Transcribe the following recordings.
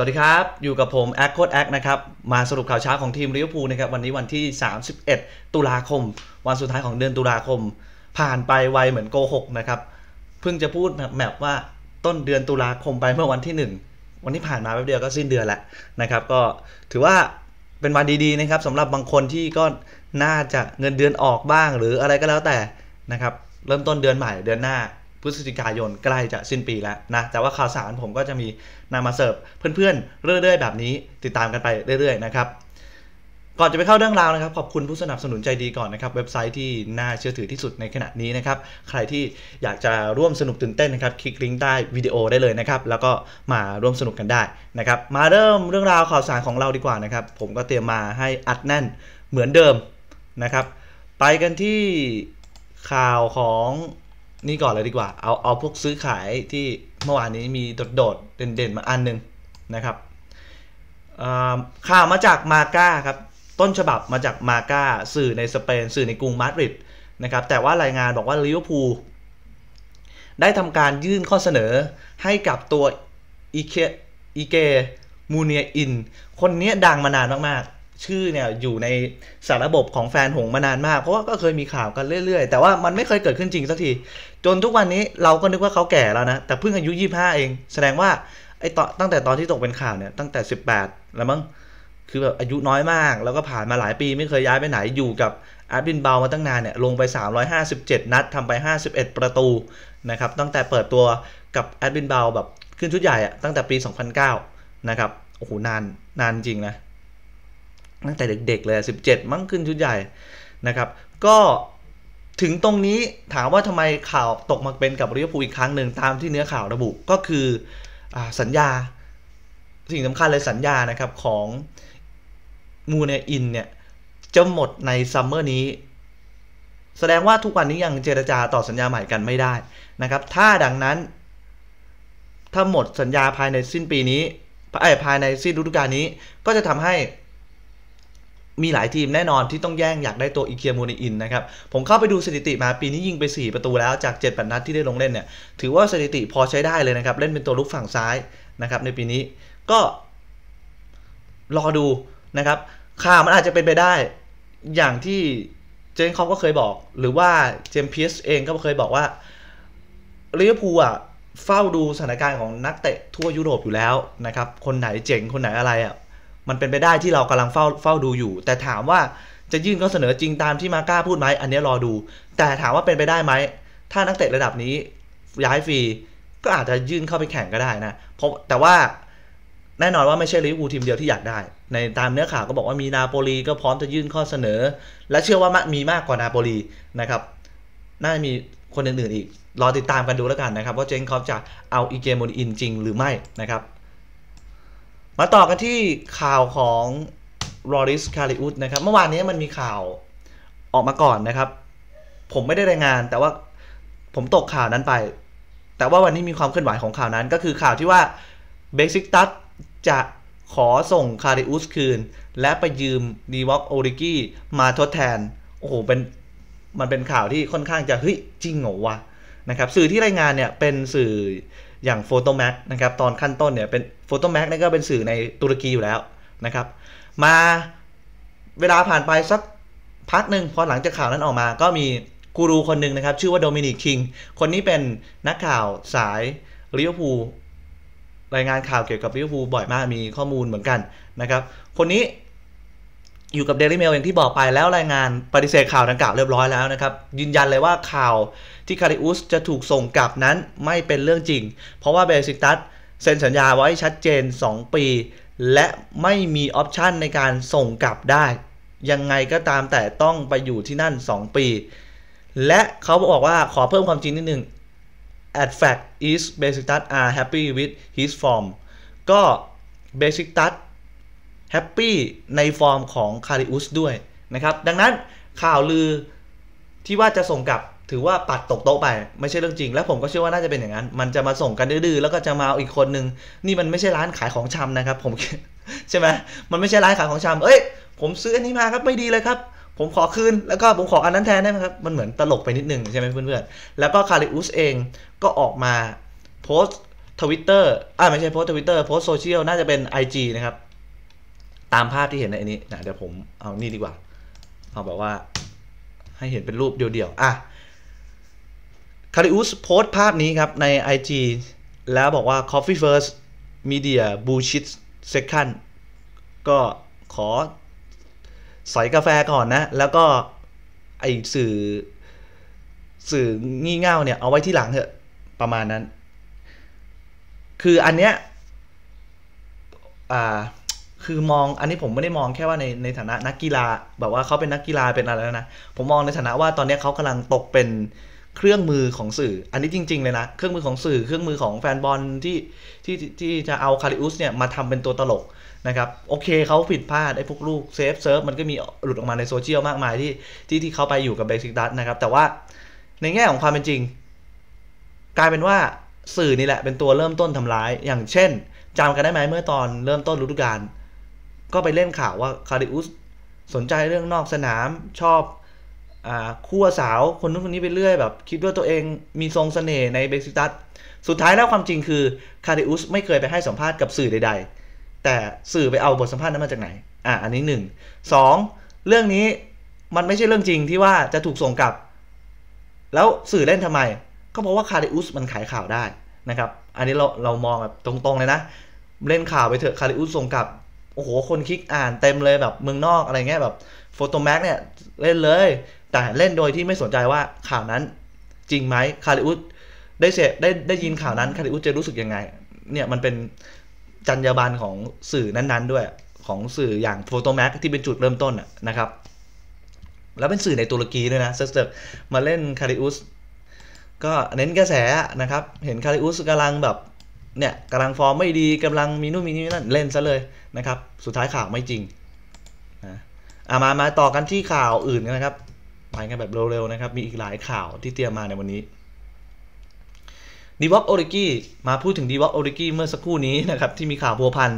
วัสดีครับ อยู่กับผมแอคโคดแอคนะครับ มาสรุปข่าวเช้าของทีมลิเวอร์พูลนะครับวันนี้วันที่ 31 ตุลาคม วันสุดท้ายของเดือนตุลาคม ผ่านไปไวเหมือนโกหกนะครับเพิ่งจะพูดแมปว่าต้นเดือนตุลาคมไปเมื่อวันที่ 1 วันที่ผ่านมาแป๊บเดียวก็สิ้นเดือนแล้วนะครับก็ถือว่าเป็นวันดีๆนะครับสำหรับบางคนที่ก็น่าจะเงินเดือนออกบ้าง หรืออะไรก็แล้วแต่นะครับเริ่มต้นเดือนใหม่เดือนหน้าพฤศจิกายนใกล้จะสิ้นปีแล้วนะแต่ว่าข่าวสารผมก็จะมีนำมาเสิร์ฟ เพื่อนๆเรื่อยๆแบบนี้ติดตามกันไปเรื่อยๆนะครับ ก่อนจะไปเข้าเรื่องราวนะครับขอบคุณผู้สนับสนุนใจดีก่อนนะครับเว็บไซต์ที่น่าเชื่อถือที่สุดในขณะนี้นะครับ ใครที่อยากจะร่วมสนุกตื่นเต้นนะครับ คลิกลิงก์ใต้วิดีโอได้เลยนะครับ แล้วก็มาร่วมสนุกกันได้นะครับมาเริ่มเรื่องราวข่าวสารของเราดีกว่านะครับ ผมก็เตรียมมาให้อัดแน่นเหมือนเดิมนะครับ ไปกันที่ข่าวของนี่ก่อนเลยดีกว่า เอาเอาพวกซื้อขายที่เมื่อวานนี้มีโดดเด่น ๆ มาอันหนึ่งนะครับข่าวมาจากมาก้าครับ ต้นฉบับมาจากมาก้าสื่อในสเปนสื่อในกรุงมาดริดนะครับแต่ว่ารายงานบอกว่าลิเวอร์พูลได้ทำการยื่นข้อเสนอให้กับตัวอีเกอีเกมูเนียอินคนนี้ดังมานานมาก ๆ ชื่อเนี่ยอยู่ในสารระบบของแฟนหงมานานมากเพราะว่าก็เคยมีข่าวกันเรื่อยๆแต่ว่ามันไม่เคยเกิดขึ้นจริงสักทีจนทุกวันนี้เราก็นึกว่าเขาแก่แล้วนะ แต่เพิ่งอายุ 25 เอง แสดงว่าไอ้ตอนตั้งแต่ตอนที่ตกเป็นข่าวเนี่ย ตั้งแต่ 18 แล้วมั้งคือแบบอายุน้อยมาก แล้วก็ผ่านมาหลายปีไม่เคยย้ายไปไหนอยู่กับอาร์บินเบามาตั้งนานเนี่ย ลงไป 357 นัดทำไป 51 ประตู นะครับ ตั้งแต่เปิดตัวกับอาร์บินเบาแบบขึ้นชุดใหญ่อะตั้งแต่ปี 2009 นะครับโอ้โหนานนานจริงนะตั้งแต่เด็ก ๆ เลย 17 มั้งขึ้นชุดใหญ่นะครับก็ถึงตรงนี้ถามว่าทำไมข่าวตกมาเป็นกับริเวอพูอีกครั้งหนึ่งตามที่เนื้อข่าวระบุก็คืออสัญญาสิ่งสำคัญเลยสัญญานะครับของมูเนอินเนี่ยจะหมดในซัมเมอร์นี้ แสดงว่าทุกวันนี้ยังเจรจาต่อสัญญาใหม่กันไม่ได้นะครับถ้าดังนั้นถ้าหมดสัญญาภายในสิ้นปีนี้ภายในสิ้นฤดูกาลนี้ก็จะทำให้มีหลายทีมแน่นอนที่ต้องแย่งอยากได้ตัวอีเคียโมนิอินนะครับผมเข้าไปดูสถิติมาปีนี้ยิงไป 4 ประตูแล้วจาก7ปนัดที่ได้ลงเล่นเนี่ยถือว่าสถิติพอใช้ได้เลยนะครับ เล่นเป็นตัวลุกฝั่งซ้ายนะครับในปีนี้ก็รอดูนะครับข่าวมันอาจจะเป็นไปได้ อย่างที่เจนเขาก็เคยบอก หรือว่าเจมพีสเองก็เคยบอกว่าลิเวอร์พูลอ่ะเฝ้าดูสถานการณ์ของนักเตะทั่วยุโรปอยู่แล้วนะครับคนไหนเจ๋งคนไหนอะไรอ่ะมันเป็นไปได้ที่เรากำลังเฝ้าเฝ้าดูอยู่ แต่ถามว่าจะยื่นข้อเสนอจริงตามที่มาก้าพูดไหมอันนี้รอดู แต่ถามว่าเป็นไปได้ไหม ถ้านักเตะระดับนี้ ย้ายฟรีก็อาจจะยื่นเข้าไปแข่งก็ได้นะ เพราะแต่ว่าแน่นอนว่าไม่ใช่ลิเวอร์พูลทีมเดียวที่อยากได้ ในตามเนื้อข่าวก็บอกว่ามีนาโปลีก็พร้อมจะยื่นข้อเสนอ และเชื่อว่ามีมากกว่านาโปลีนะครับน่าจะมีคนอื่นๆ อีก รอติดตามกันดูแล้วกันนะครับว่าเจนคอฟจะเอาอีเกมอนอินจริงหรือไม่นะครับมาต่อกันที่ข่าวของรอริสคาริอุสนะครับ เมื่อวานนี้มันมีข่าวออกมาก่อนนะครับ ผมไม่ได้รายงานแต่ว่าผมตกข่าวนั้นไป แต่ว่าวันนี้มีความเคลื่อนไหวของข่าวนั้นก็คือข่าวที่ว่าเบซิกตัสจะขอส่งคาริอุสคืน และไปยืมดีวอกโอริกี้มาทดแทนโอ้โหเป็นมันเป็นข่าวที่ค่อนข้างจะเฮ้ยจริงเหรอวะนะครับ สื่อที่รายงานเนี่ยเป็นสื่ออย่างโฟโตแม็กนะครับ ตอนขั้นต้นเนี่ยเป็นโฟโตแม็กนี่ก็เป็นสื่อในตุรกีอยู่แล้วนะครับ มาเวลาผ่านไป สักพักหนึ่งพอหลังจากข่าวนั้นออกมา ก็มีกูรูคนหนึ่งนะครับ ชื่อว่าโดมินิกคิงคนนี้เป็นนักข่าวสายลิเวอร์พูลรายงานข่าวเกี่ยวกับลิเวอร์พูลบ่อยมาก มีข้อมูลเหมือนกันนะครับ คนนี้อยู่กับ Daily Mail อย่างที่บอกไปแล้วรายงานปฏิเสธข่าวดังกล่าวเรียบร้อยแล้วนะครับยืนยันเลยว่าข่าวที่คาริอุสจะถูกส่งกลับนั้นไม่เป็นเรื่องจริง เพราะว่าเบสิตัสเซ็นสัญญาไว้ชัดเจน 2 ปี และไม่มีออปชันในการส่งกลับได้ ยังไงก็ตามแต่ต้องไปอยู่ที่นั่น 2 ปี และเขาบอกว่าขอเพิ่มความจริงนิดหนึ่ง a d fact is Besiktas are happy with his form ก็ Besiktas แฮปปี้ในฟอร์มของคาริอุสด้วยนะครับ ดังนั้นข่าวลือที่ว่าจะส่งกลับ ถือว่าปัดตกโต๊ะไป ไม่ใช่เรื่องจริงและผมก็เชื่อว่าน่าจะเป็นอย่างนั้นมันจะมาส่งกันดื้อๆแล้วก็จะมาเอาอีกคนนึง นี่มันไม่ใช่ร้านขายของชำนะครับ ผมใช่ไหมมันไม่ใช่ร้านขายของชำ เอ้ยผมซื้ออันนี้มาครับไม่ดีเลยครับ ผมขอคืนแล้วก็ผมขออันนั้นแทนได้ไหมครับมันเหมือนตลกไปนิดนึงใช่ไหมเพื่อนๆแล้วก็คาริอุสเองก็ออกมาโพสทวิตเตอร์อ่าไม่ใช่โพสทวิตเตอร์โพสโซเชียลน่าจะเป็น IG นะครับตามภาพที่เห็นในอันนี้นะเดี๋ยวผมเอานี่ดีกว่า เอาแบบว่าให้เห็นเป็นรูปเดียวๆอ่ะคาริอุสโพสภาพนี้ครับ ใน IG แล้วบอกว่า Coffee First Media Bullshit Second ก็ขอใส่กาแฟก่อนนะ แล้วก็ไอสื่อสื่องี่เง่าเนี่ย เอาไว้ที่หลังเถอะ ประมาณนั้น คืออันเนี้ยอ่าคือมอง อันนี้ผมไม่ได้มองแค่ว่าในในฐานะนักกีฬา แบบว่าเขาเป็นนักกีฬาเป็นอะไรแล้วนะผมมองในฐานะว่าตอนนี้เขากำลังตกเป็นเครื่องมือของสื่อ อันนี้จริงๆเลยนะ เครื่องมือของสื่อ เครื่องมือของแฟนบอลที่ที่ที่จะเอาคาริอุสเนี่ยมาทำเป็นตัวตลกนะครับโอเคเขาผิดพลาดไอ้พวกลูกเซฟเซิร์ฟมันก็มีหลุดออกมาในโซเชียลมากมายที่ที่ที่เขาไปอยู่กับเบสิกดัตนะครับแต่ว่าในแง่ของความเป็นจริง กลายเป็นว่าสื่อนี่แหละเป็นตัวเริ่มต้นทำร้าย อย่างเช่นจำกันได้ไหมเมื่อตอนเริ่มต้นฤดูกาลก็ไปเล่นข่าวว่าคาริอุสสนใจเรื่องนอกสนามชอบคู่สาวคนนู้นคนนี้ไปเรื่อยแบบคิดว่าตัวเองมีทรงสเสน่ห์ในเบซิตัสสุดท้ายแล้วความจริงคือคาริอุสไม่เคยไปให้สัมภาษณ์กับสื่อใดๆ แต่สื่อไปเอาบทสัมภาษณ์นั้นมาจากไหนอ่ะอันนี้หนึ่งสอง เรื่องนี้มันไม่ใช่เรื่องจริงที่ว่าจะถูกส่งกลับ แล้วสื่อเล่นทำไม ก็เพราะว่าคาริอุสมันขายข่าวได้นะครับ อันนี้เราเรามองแบบตรงๆเลยนะ เล่นข่าวไปเถอะคาริอุสส่งกลับโอ้โห คนคลิกอ่านเต็มเลย แบบเมืองนอกอะไรเงี้ยแบบโฟโตแม็กเนี่ยเล่นเลย แต่เล่นโดยที่ไม่สนใจว่าข่าวนั้นจริงไหมคาริอุสได้เสดได้ได้ยินข่าวนั้นคาริอุสจะรู้สึกยังไงเนี่ยมันเป็นจรรยาบรรณของสื่อนั้นๆด้วย ของสื่ออย่างโฟโตแม็กที่เป็นจุดเริ่มต้นนะครับ แล้วเป็นสื่อในตุรกีด้วยนะเซิร์ฟมาเล่นคาริอุสก็เน้นกระแสนะครับเห็นคาริอุสกำลังแบบเนี่ยกำลังฟอร์มไม่ดีกำลังมีนู่นมีนี่นั่นเล่นซะเลยนะครับสุดท้ายข่าวไม่จริงนะอ่ะมามาต่อกันที่ข่าวอื่นนะครับไปกันแบบเร็วๆนะครับ มีอีกหลายข่าวที่เตรียมมาในวันนี้ดีวอกโอริกี้มาพูดถึงดีวอกโอริกี้เมื่อสักครู่นี้นะครับ ที่มีข่าวพัวพัน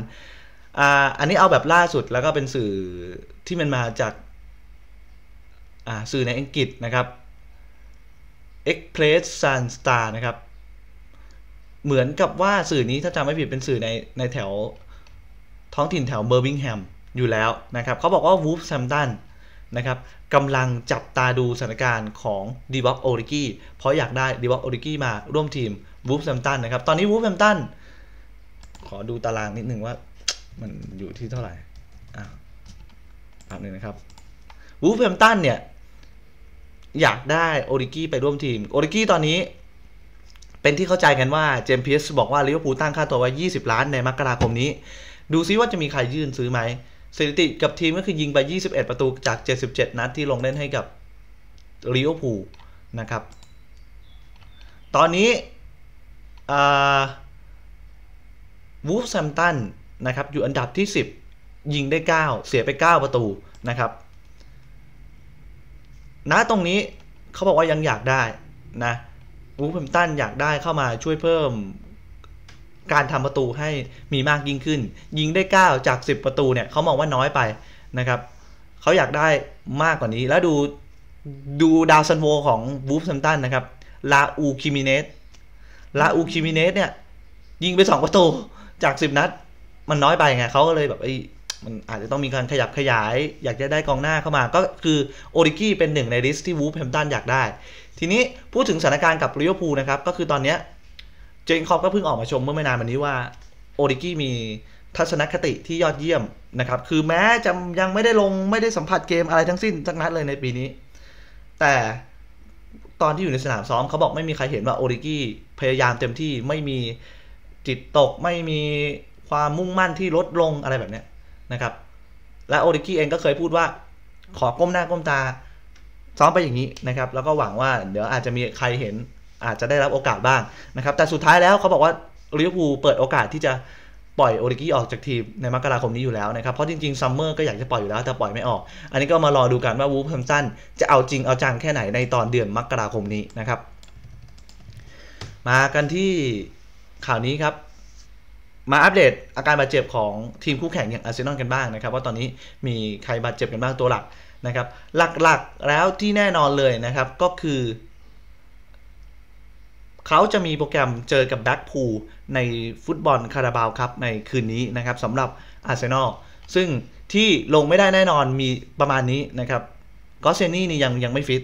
อ่าอันนี้เอาแบบล่าสุดแล้วก็เป็นสื่อที่มันมาจากอ่าสื่อในอังกฤษนะครับ Express Sun Star นะครับเหมือนกับว่าสื่อนี้ถ้าจำไม่ผิดเป็นสื่อใน ในแถวท้องถิ่นแถวเบอร์มิงแฮม อยู่แล้วนะครับเขาบอกว่าวูฟแซมตันนะครับกำลังจับตาดูสถานการณ์ของดีบ็อกโอริกี้เพราะอยากได้ดีบ็อกโอริกี้มาร่วมทีมวูฟแซมตันนะครับ ตอนนี้วูฟแซมตันขอดูตารางนิดนึงว่ามันอยู่ที่เท่าไหร่อ่าแป๊บนึงนะครับวูฟแซมตันเนี่ย อยากได้โอริกี้ไปร่วมทีมโอริกี้ตอนนี้เป็นที่เข้าใจกันว่าเจมพีสบอกว่าลิเวอร์พูลตั้งค่าตัวไว้ 20 ล้าน ในมกราคมนี้ ดูซิว่าจะมีใครยื่นซื้อไหมสถิติกับทีมก็คือยิงไป 21 ประตูจาก 77 นัดที่ลงเล่นให้กับลิเวอร์พูลนะครับ ตอนนี้วูฟแซมตันนะครับอยู่อันดับที่ 10 ยิงได้ 9 เสียไป 9 ประตูนะครับ ณตรงนี้เขาบอกว่ายังอยากได้นะวูฟเฮมตันอยากได้เข้ามาช่วยเพิ่มการทำประตูให้มีมากยิ่งขึ้น ยิงได้ 9 จาก 10 ประตูเนี่ยเขามองว่าน้อยไปนะครับเขาอยากได้มากกว่านี้แล้วดูดูดาวซันโวของวูฟเฮมตันนะครับลาอูคิมิเนสลาอูคิมิเนสเนี่ยยิงไป 2 ประตู จาก 10 นัด มันน้อยไปไงเขาก็เลยแบบไมันอาจจะต้องมีการขยับขยาย อยากจะได้กองหน้าเข้ามา ก็คือโอริกี้เป็นหนึ่งในลิสต์ที่วูฟแฮมตันอยากได้ ทีนี้พูดถึงสถานการณ์กับิเรอยวพูนะครับ ก็คือตอนนี้เจนคอบก็เพิ่งออกมาชมเมื่อไม่นานมานี้ว่าโอริกี้มีทัศนคติที่ยอดเยี่ยมนะครับ คือแม้จะยังไม่ได้ลงไม่ได้สัมผัสเกมอะไรทั้งสิ้นสักนัดเลยในปีนี้ แต่ตอนที่อยู่ในสนามซ้อมเขาบอกไม่มีใครเห็นว่าโอริกี้พยายามเต็มที่ไม่มีจิตตกไม่มีความมุ่งมั่นที่ลดลงอะไรแบบเนี้ยนะครับและโอริกี้เองก็เคยพูดว่า ขอก้มหน้าก้มตาซ้อมไปอย่างนี้นะครับแล้วก็หวังว่า เดี๋ยวอาจจะมีใครเห็นอาจจะได้รับโอกาสบ้างนะครับแต่สุดท้ายแล้วเขาบอกว่าลิเวอร์พูลเปิดโอกาสที่จะปล่อยโอริกี้ออกจากทีมในมกราคมนี้อยู่แล้วนะครับ เพราะจริงๆซัมเมอร์ก็อยากจะปล่อยอยู่แล้วแต่ปล่อยไม่ออก อันนี้ก็มารอดูกันว่าวูฟแฮมสันจะเอาจริงเอาจังแค่ไหนในตอนเดือนมกราคมนี้นะครับ มากันที่ข่าวนี้ครับมาอัปเดตอาการบาดเจ็บของทีมคู่แข่งอย่างอาร์เซนอลกันบ้างนะครับว่าตอนนี้มีใครบาดเจ็บกันบ้างตัวหลักนะครับ หลักๆแล้วที่แน่นอนเลยนะครับก็คือเขาจะมีโปรแกรมเจอกับแบ็กพูลในฟุตบอลคาราบาวครับในคืนนี้นะครับสำหรับอาร์เซนอลซึ่งที่ลงไม่ได้แน่นอนมีประมาณนี้นะครับก็เซนี่นี่ยังยังไม่ฟิต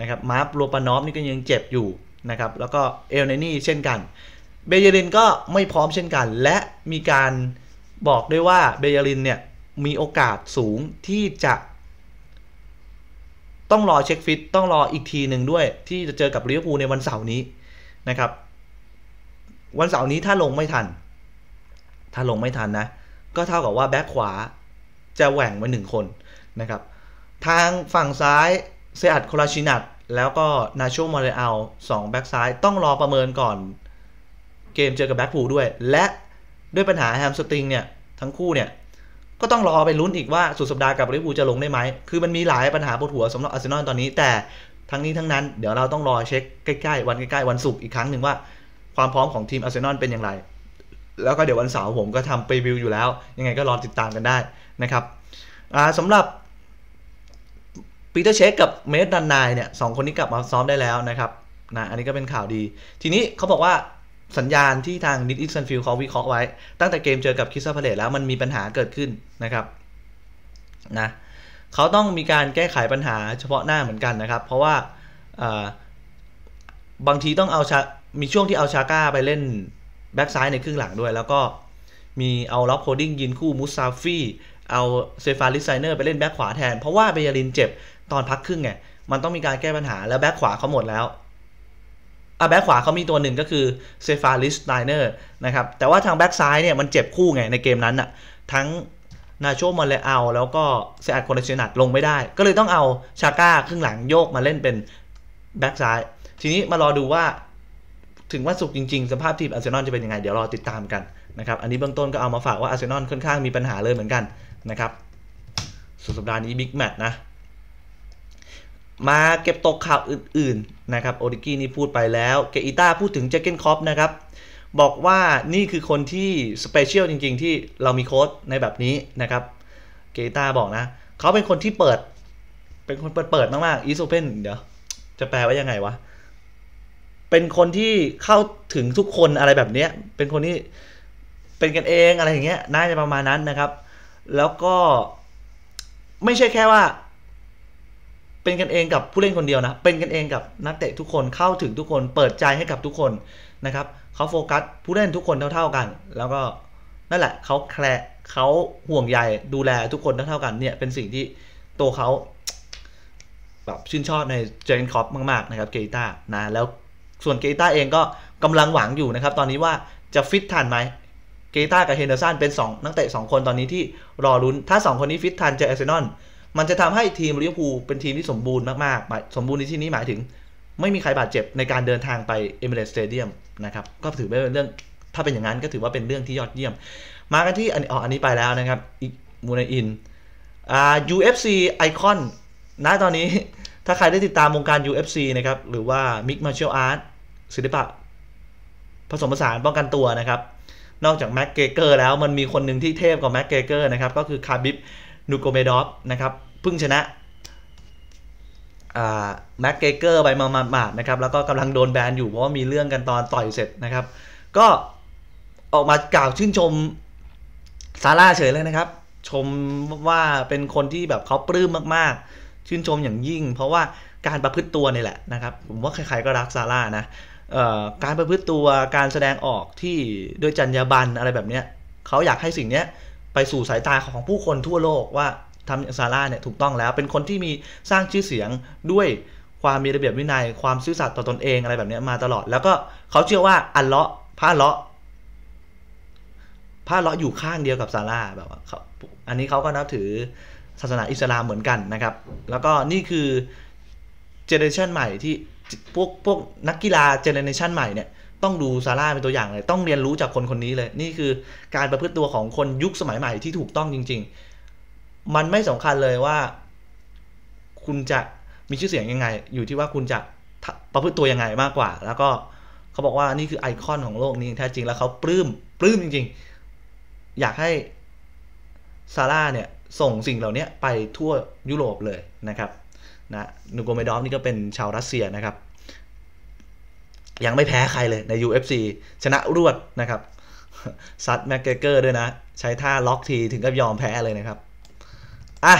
นะครับมาร์ฟโรปานอฟนี่ก็ยังเจ็บอยู่นะครับแล้วก็เอลเนนี่เช่นกันเบเยรินก็ไม่พร้อมเช่นกัน และมีการบอกด้วยว่าเบเยรินเนี่ย มีโอกาสสูงที่จะต้องรอเช็คฟิตต้องรออีกทีหนึ่งด้วย ที่จะเจอกับลิเวอร์พูลในวันเสาร์นี้นะครับ วันเสาร์นี้ถ้าลงไม่ทัน ถ้าลงไม่ทันนะ ก็เท่ากับว่าแบ็คขวาจะแหว่งไว้หนึ่งคนนะครับ ทางฝั่งซ้ายเซอัดโคลาชินัดแล้วก็นาโชมาเรอัลสองแบ็คซ้ายต้องรอประเมินก่อนเกมเจอกับแบ็กบูด้วยและด้วยปัญหาแฮมสตริงเนี่ย ทั้งคู่เนี่ย ก็ต้องรอไปลุ้นอีกว่า สุดสัปดาห์กับลิเวอร์พูลจะลงได้ไหม คือมันมีหลายปัญหาปวดหัวสำหรับอาร์เซนอลตอนนี้แต่ทั้งนี้ทั้งนั้น เดี๋ยวเราต้องรอเช็ค ใกล้ ๆ วันใกล้ๆวันศุกร์อีกครั้งหนึ่งว่าความพร้อมของทีมอาร์เซนอลเป็นอย่างไร แล้วก็เดี๋ยววันเสาร์ผมก็ทำรีวิวอยู่แล้ว ยังไงก็รอติดตามกันได้นะครับสำหรับปีเตอร์เชคกับเมสดันนายเนี่ยสองคนนี้กลับมาซ้อมได้แล้วนะครับนะอันนี้ก็เป็นข่าวดีทีนี้เขาบอกว่าสัญญาณที่ทางนิดอิสันฟิลเขาวิเคราะห์ไว้ ตั้งแต่เกมเจอกับคิสซาพเลตแล้วมันมีปัญหาเกิดขึ้นนะครับนะเขาต้องมีการแก้ไขปัญหาเฉพาะหน้าเหมือนกันนะครับ เพราะว่าบางทีต้องเอาชามีช่วงที่เอาชาก้าไปเล่น แบ็กซ้ายในครึ่งหลังด้วย แล้วก็มีเอาล็อกโคดิ้งยืนคู่มุสซาฟี่เอาเซฟาริสไซเนอร์ไปเล่นแบ็กขวาแทน เพราะว่าเบยารินเจ็บตอนพักครึ่งไงมันต้องมีการแก้ปัญหาแล้วแบ็กขวาเขาหมดแล้วอ่ะแบ็กขวาเขามีตัวหนึ่งก็คือเซฟาลิสไนเนอร์นะครับ แต่ว่าทางแบ็กซ้ายเนี่ยมันเจ็บคู่ไงในเกมนั้นอะทั้งนาโชมาเลเอาแล้วก็เซอัดโคเนเชนัดลงไม่ได้ ก็เลยต้องเอาชาก้าครึ่งหลังโยกมาเล่นเป็นแบ็กซ้าย ทีนี้มารอดูว่าถึงวันศุกร์จริงๆ สภาพทีมอาร์เซนอลจะเป็นยังไง เดี๋ยวรอติดตามกันนะครับอันนี้เบื้องต้นก็เอามาฝากว่าอาร์เซนอลค่อนข้างมีปัญหาเลยเหมือนกันนะครับสุดสัปดาห์นี้บิ๊กแมตช์นะมาเก็บตกข่าวอื่นๆนะครับ โอริกี้นี่พูดไปแล้วเกอิต้าพูดถึงเจเกนคอปนะครับ บอกว่านี่คือคนที่สเปเชียลจริงๆ ที่เรามีโค้ดในแบบนี้นะครับเกอิต้าบอกนะเขาเป็นคนที่เปิด เป็นคนเปิดๆมากๆอีสโอเพนเดี๋ยว จะแปลว่ายังไงวะ เป็นคนที่เข้าถึงทุกคนอะไรแบบเนี้ยเป็นคนที่เป็นกันเองอะไรอย่างเงี้ยน่าจะประมาณนั้นนะครับ แล้วก็ ไม่ใช่แค่ว่าเป็นกันเองกับผู้เล่นคนเดียวนะ เป็นกันเองกับนักเตะทุกคน เข้าถึงทุกคน เปิดใจให้กับทุกคนนะครับเขาโฟกัสผู้เล่นทุกคนเท่าๆกัน แล้วก็นั่นแหละเขาแคร์เขาห่วงใยดูแลทุกคนเท่าๆกันเนี่ยเป็นสิ่งที่ตัวเขาแบบ ชื่นชอบในเจนคอปมากๆนะครับเกต้านะแล้วส่วนเกต้าเองก็กำลังหวังอยู่นะครับ ตอนนี้ว่าจะฟิตทันไหมเกต้ากับเฮนเดอร์สันเป็น2นักเตะ2คนตอนนี้ที่รอรุ้นถ้า2คนนี้ฟิตทันเจอเอเซนอลมันจะทำให้ทีมลิเวอร์พูลเป็นทีมที่สมบูรณ์มาก ๆ สมบูรณ์ในที่นี้หมายถึง ไม่มีใครบาดเจ็บในการเดินทางไปเอเมเรตสเตเดียมนะครับก็ถือเป็นเรื่องถ้าเป็นอย่างนั้นก็ถือว่าเป็นเรื่องที่ยอดเยี่ยม มากันที่อันอ๋ออันนี้ไปแล้วนะครับ อีกมูนอิน อ่า UFC ไอคอนนะตอนนี้ถ้าใครได้ติดตามวงการ UFC นะครับ หรือว่า Mixed Martial Arts ศิลปะผสมผสานป้องกันตัวนะครับนอกจากแม็กเกเกอร์แล้วมันมีคนหนึ่งที่เทพกว่าแม็กเกเกอร์นะครับก็คือคาบิบนูโกเมดอฟนะครับเพิ่งชนะแม็กเกเกอร์ไปมาหมาดนะครับแล้วก็กำลังโดนแบนอยู่ เพราะว่ามีเรื่องกันตอนต่อยเสร็จนะครับ ก็ออกมากล่าวชื่นชมซาร่าเฉยเลยนะครับ ชมว่าเป็นคนที่แบบเขาปลื้มมากๆ ชื่นชมอย่างยิ่งเพราะว่าการประพฤติตัวนี่แหละนะครับผมว่าใครๆก็รักซาร่านะการประพฤติตัวการแสดงออกที่ด้วยจรรยาบรรณอะไรแบบเนี้ยเขาอยากให้สิ่งเนี้ยไปสู่สายตาของผู้คนทั่วโลกว่าทำซาร่าเนี่ยถูกต้องแล้วเป็นคนที่มีสร้างชื่อเสียงด้วยความมีระเบียบวินัยความซื่อสัตย์ต่อตนเองอะไรแบบนี้มาตลอด แล้วก็เขาเชื่อว่าอัลเลาะผ้พระอัลเลาะผ้พระอัลเลาะอยู่ข้างเดียวกับซาร่าแบบว่า อันนี้เขาก็นับถือศาสนาอิสลามเหมือนกันนะครับ แล้วก็นี่คือเจเนเรชันใหม่ที่พวกพวกนักกีฬาเจเนเรชันใหม่เนี่ยต้องดูซาร่าเป็นตัวอย่างเลย ต้องเรียนรู้จากคนคนนี้เลย นี่คือการประพฤติตัวของคนยุคสมัยใหม่ที่ถูกต้องจริง ๆ มันไม่สำคัญเลยว่า คุณจะมีชื่อเสียงยังไง อยู่ที่ว่าคุณจะประพฤติตัวยังไงมากกว่า แล้วก็เขาบอกว่านี่คือไอคอนของโลกนี้แท้จริงแล้วเขาปลื้มปลื้มจริงๆ อยากให้ซาร่าเนี่ยส่งสิ่งเหล่านี้ไปทั่วยุโรปเลยนะครับนะนูโกเมดอฟนี่ก็เป็นชาวรัสเซียนะครับยังไม่แพ้ใครเลยใน UFC ชนะรวดนะครับ ซัดแม็กเกเกอร์ด้วยนะ ใช้ท่าล็อกทีถึงกับยอมแพ้เลยนะครับ อ่ะ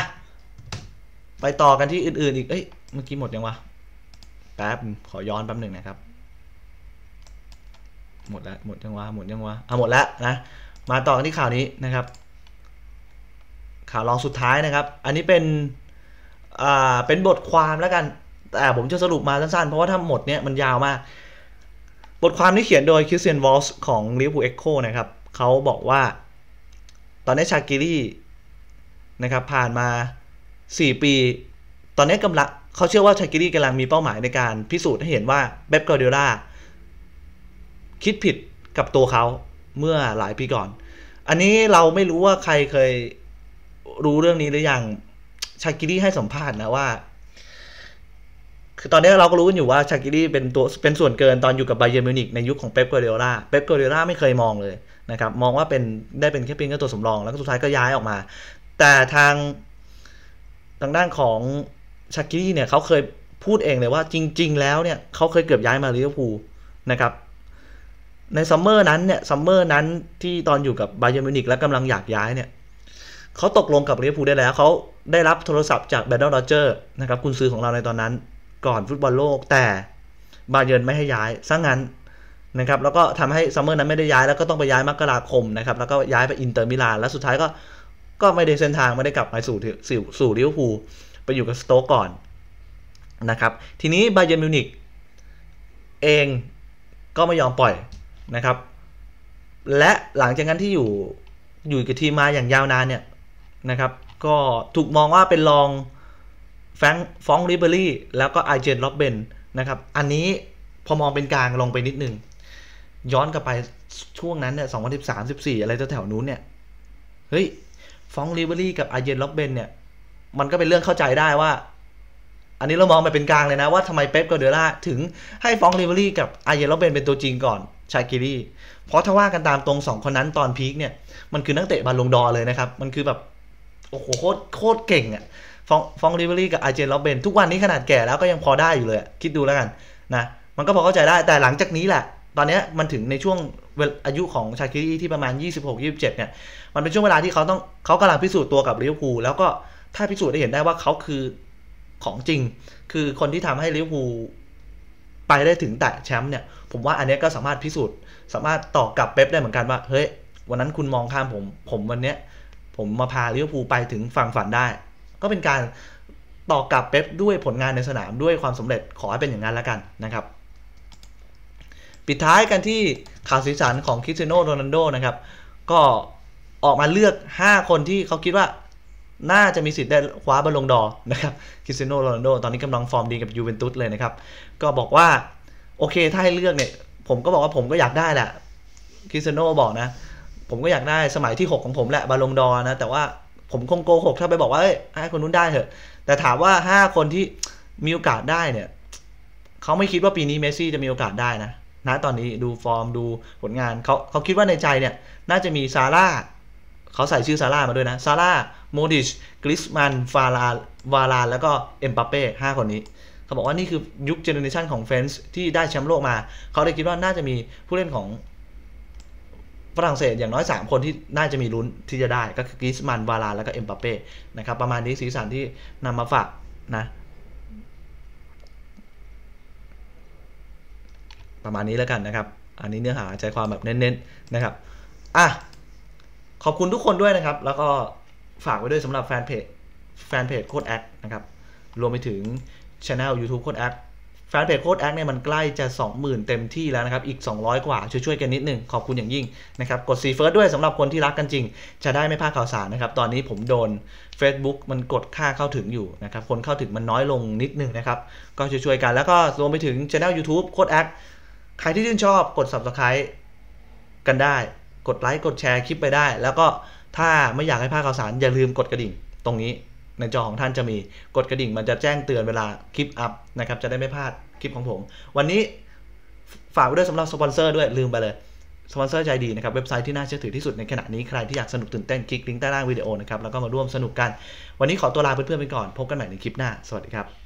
ไปต่อกันที่อื่นๆ อีก เอ้ย เมื่อกี้หมดยังวะ แป๊บ ขอย้อนแป๊บหนึ่งนะครับ หมดแล้วหมดยังวะ หมดยังวะอ่ะหมดแล้วนะ มาต่อกันที่ข่าวนี้นะครับ ข่าวรองสุดท้ายนะครับ อันนี้เป็นอ่าเป็นบทความแล้วกัน แต่ผมจะสรุปมาสั้นๆ เพราะว่าถ้าหมดเนี้ยมันยาวมากบทความนี้เขียนโดยคริสเตียนวอลส์ของลิเวอร์พูลเอ็กโคนะครับ เขาบอกว่า ตอนนี้ชากิรี่นะครับ ผ่านมา 4 ปี ตอนนี้กำลังเขาเชื่อว่าชากิรี่กำลังมีเป้าหมายในการพิสูจน์ให้เห็นว่าเบปกาเดล่าคิดผิดกับตัวเขาเมื่อหลายปีก่อน อันนี้เราไม่รู้ว่าใครเคยรู้เรื่องนี้หรือยังชากิรี่ให้สัมภาษณ์นะว่าคือตอนนี้เราก็รู้กันอยู่ว่าชากิรี่เป็นตัวเป็นส่วนเกินตอนอยู่กับไบเยอร์มิวนิกในยุคขของเป๊ปเวเรล่าเป๊ปเวเรล่าไม่เคยมองเลยนะครับ มองว่าเป็นได้เป็นแค่เพียงแค่ตัวสำรอง แล้วก็สุดท้ายก็ย้ายออกมา แต่ทางทางด้านของชากิรี่เนี่ยเขาเคยพูดเองเลยว่าจริง ๆ แล้วเนี่ยเขาเคยเกือบย้ายมาลิเวอร์พูลนะครับ ในซัมเมอร์นั้นเนี่ยซัมเมอร์นั้นที่ตอนอยู่กับไบเยอร์มิวนิกแล้วกำลังอยากย้ายเนี่ยเขาตกลงกับลิเวอร์พูลได้แล้วเขาได้รับโทรศัพท์จากแบรนด์โรเจอร์นะครับคุณซื้อของเราในตอนนั้นก่อน ฟุตบอลโลกแต่บาเยิร์นไม่ให้ย้ายซะงั้นนะครับแล้วก็ทำให้ซัมเมอร์นั้นไม่ได้ย้ายแล้วก็ต้องไปย้ายมกราคมนะครับ แล้วก็ย้ายไปอินเตอร์มิลานแล้วสุดท้ายก็ก็ไม่ได้เส้นทางไม่ได้กลับไปสู่สู่สู่ลิเวอร์พูลไปอยู่กับสโต๊กก่อนนะครับทีนี้บาเยิร์นมิวนิกเองก็ไม่ยอมปล่อยนะครับ และหลังจากนั้นที่อยู่อยู่กับทีมมาอย่างยาวนานเนี่ยนะครับก็ถูกมองว่าเป็นรองแฟงฟองริเบอรี่แล้วก็ไอเจนล็อบเบนนะครับอันนี้พอมองเป็นกลางลงไปนิดนึงย้อนกลับไปช่วงนั้นเนี่ยสองพันสิบสามสิบสี่อะไรแถวๆนู้นเนี่ยเฮ้ยฟองริเบอรี่กับไอเจนล็อบเบนเนี่ยมันก็เป็นเรื่องเข้าใจได้ว่า อันนี้เรามองไปเป็นกลางเลยนะ ว่าทำไมเป๊ปกับเดล่าถึงให้ฟองริเบอรี่กับไอเจนล็อบเบนเป็นตัวจริงก่อนชาคิรี่เพราะถ้าว่ากันตามตรงสองคนนั้นตอนพีคเนี่ย มันคือนักเตะบาลงดอเลยนะครับมันคือแบบโอ้โหโคตรโคตรเก่งอะ่ะฟองฟองริเวอรี่กับอาเจนล็อบเบนทุกวันนี้ขนาดแก่แล้วก็ยังพอได้อยู่เลย คิดดูแล้วกันนะมันก็พอเข้าใจได้แต่หลังจากนี้แหละ ตอนนี้มันถึงในช่วงอายุของชาคิรีที่ประมาณ 26-27เนี่ยมันเป็นช่วงเวลาที่เขาต้องเขากำลังพิสูจน์ตัวกับลิเวอร์พูลแล้วก็ถ้าพิสูจน์ได้เห็นได้ว่าเขาคือของจริง คือคนที่ทำให้ลิเวอร์พูลไปได้ถึงแต่แชมป์เนี่ย ผมว่าอันนี้ก็สามารถพิสูจน์สามารถต่อกับเป๊ปได้เหมือนกันว่าเฮ้ยวันนั้นคุณมองข้ามผมผมวันเนี้ยผมมาพาลิเวอร์พูลไปถึงฝั่งฝันได้ก็เป็นการตอกกลับเป๊ปด้วยผลงานในสนามด้วยความสำเร็จขอให้เป็นอย่างนั้นแล้วกันนะครับ ปิดท้ายกันที่ข่าวสีสันของคริสเตียโนโรนัลโดนะครับ ก็ออกมาเลือก 5 คนที่เขาคิดว่า น่าจะมีสิทธิ์ได้คว้าบอลลงดอนะครับคริสเตียโนโรนัลโดตอนนี้กำลังฟอร์มดีกับยูเวนตุสเลยนะครับ ก็บอกว่า โอเคถ้าให้เลือกเนี่ย ผมก็บอกว่าผมก็อยากได้แหละคริสเตียโนบอกนะ ผมก็อยากได้สมัยที่ 6 ของผมแหละบอลลงดอนะแต่ว่าผมคงโกหกถ้าไปบอกว่าให้คนนู้นได้เถอะ แต่ถามว่าห้าคนที่มีโอกาสได้เนี่ยเขาไม่คิดว่าปีนี้เมสซี่จะมีโอกาสได้นะ นะ ตอนนี้ดูฟอร์มดูผลงานเขาเขาคิดว่าในใจเนี่ย น่าจะมีซาร่าเขาใส่ชื่อซาร่ามาด้วยนะซาร่าโมดิชกริสมันฟาลาวาลาแล้วก็เอ็มปาเป้ห้าคนนี้ เขาบอกว่านี่คือยุคเจเนอเรชันของเฟนส์ที่ได้แชมป์โลกมาเขาได้คิดว่าน่าจะมีผู้เล่นของฝรั่งเศสอย่างน้อย3คนที่น่าจะมีลุ้นที่จะได้ ก็คือกิสมัน วาลาแล้วก็ เอ็มบัปเป้นะครับ ประมาณนี้สีสันที่นำมาฝากนะ ประมาณนี้แล้วกันนะครับ อันนี้เนื้อหาใจความแบบเน้นๆนะครับอ่ะขอบคุณทุกคนด้วยนะครับ แล้วก็ฝากไว้ด้วยสำหรับแฟนเพจแฟนเพจโค้ดแอดนะครับรวมไปถึงช anel YouTube โค้ดแอดแฟนเพจโค้ดแอคเนี่ยมันใกล้จะ 20,000เต็มที่แล้วนะครับ อีก 200 กว่าช่วยๆกันนิดนึงขอบคุณอย่างยิ่งนะครับกดซีเฟิร์สด้วยสำหรับคนที่รักกันจริง จะได้ไม่พลาดข่าวสารนะครับ ตอนนี้ผมโดน Facebook มันกดค่าเข้าถึงอยู่นะครับ คนเข้าถึงมันน้อยลงนิดนึงนะครับ ก็ช่วยๆกัน แล้วก็รวมไปถึงช anel YouTube โค้ดแอคใครที่ชื่นชอบกด subscribe กันได้ กดไลค์กดแชร์คลิปไปได้แล้วก็ถ้าไม่อยากให้พลาดข่าวสารอย่าลืมกดกระดิ่งตรงนี้ในจอของท่านจะมีกดกระดิ่งมันจะแจ้งเตือนเวลาคลิปอัพนะครับจะได้ไม่พลาดคลิปของผม วันนี้ฝากไว้ด้วยสำหรับสปอนเซอร์ด้วยลืมไปเลยสปอนเซอร์ใจดีนะครับเว็บไซต์ ที่น่าเชื่อถือที่สุดในขณะนี้ ใครที่อยากสนุกตื่นเต้นคลิกลิงก์ใต้ล่างวิดีโอนะครับแล้วก็มาร่วมสนุกกัน วันนี้ขอตัวลาเพื่อนๆไปก่อน พบกันใหม่ในคลิปหน้า สวัสดีครับ